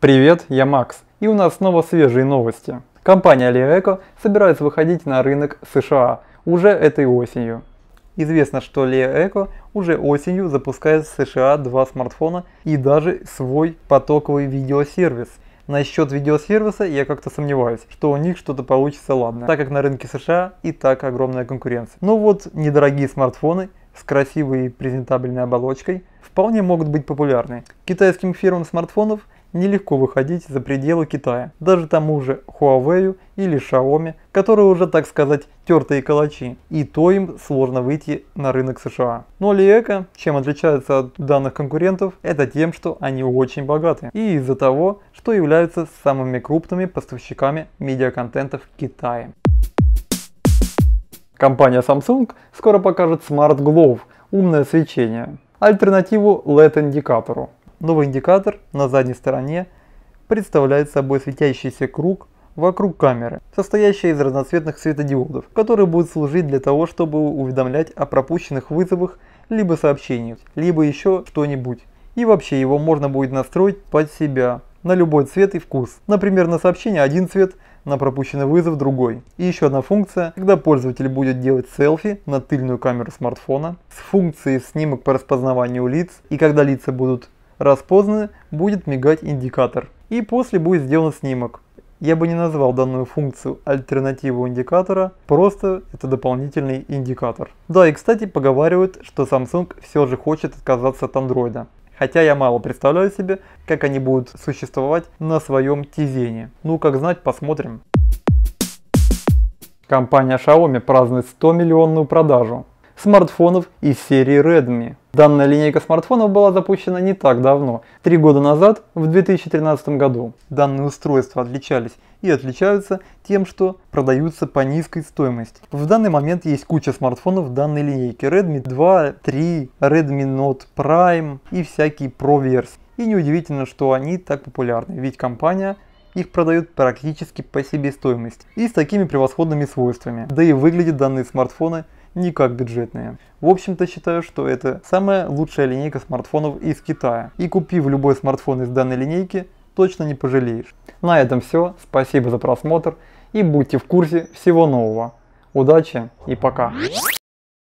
Привет, я Макс, и у нас снова свежие новости. Компания LeEco собирается выходить на рынок США уже этой осенью. Известно, что LeEco уже осенью запускает в США два смартфона и даже свой потоковый видеосервис. Насчет видеосервиса я как-то сомневаюсь, что у них что-то получится ладно, так как на рынке США и так огромная конкуренция. Но вот недорогие смартфоны с красивой презентабельной оболочкой вполне могут быть популярны. Китайским фирмам смартфонов – нелегко выходить за пределы Китая, даже тому же Huawei или Xiaomi, которые уже, так сказать, тертые калачи, и то им сложно выйти на рынок США. Но ну, а Лиэко, чем отличается от данных конкурентов, это тем, что они очень богаты, и из-за того, что являются самыми крупными поставщиками медиаконтента в Китае. Компания Samsung скоро покажет Smart Glove — умное свечение, альтернативу LED-индикатору. Новый индикатор на задней стороне представляет собой светящийся круг вокруг камеры, состоящий из разноцветных светодиодов, который будет служить для того, чтобы уведомлять о пропущенных вызовах либо сообщениях, либо еще что-нибудь. И вообще его можно будет настроить под себя, на любой цвет и вкус. Например, на сообщение один цвет, на пропущенный вызов другой. И еще одна функция, когда пользователь будет делать селфи на тыльную камеру смартфона с функцией снимок по распознаванию лиц, и когда лица будут распознаны, будет мигать индикатор. И после будет сделан снимок. Я бы не назвал данную функцию альтернативу индикатора, просто это дополнительный индикатор. Да и кстати поговаривают, что Samsung все же хочет отказаться от Android. Хотя я мало представляю себе, как они будут существовать на своем тизене. Ну как знать, посмотрим. Компания Xiaomi празднует 100 миллионную продажу смартфонов из серии Redmi. Данная линейка смартфонов была запущена не так давно, три года назад, в 2013 году. Данные устройства отличались и отличаются тем, что продаются по низкой стоимости. В данный момент есть куча смартфонов данной линейки Redmi 2, 3, Redmi Note Prime и всякие Pro версии. И неудивительно, что они так популярны, ведь компания их продают практически по себестоимости и с такими превосходными свойствами. Да и выглядят данные смартфоны никак бюджетные. В общем-то считаю, что это самая лучшая линейка смартфонов из Китая. И купив любой смартфон из данной линейки, точно не пожалеешь. На этом все, спасибо за просмотр и будьте в курсе всего нового. Удачи и пока!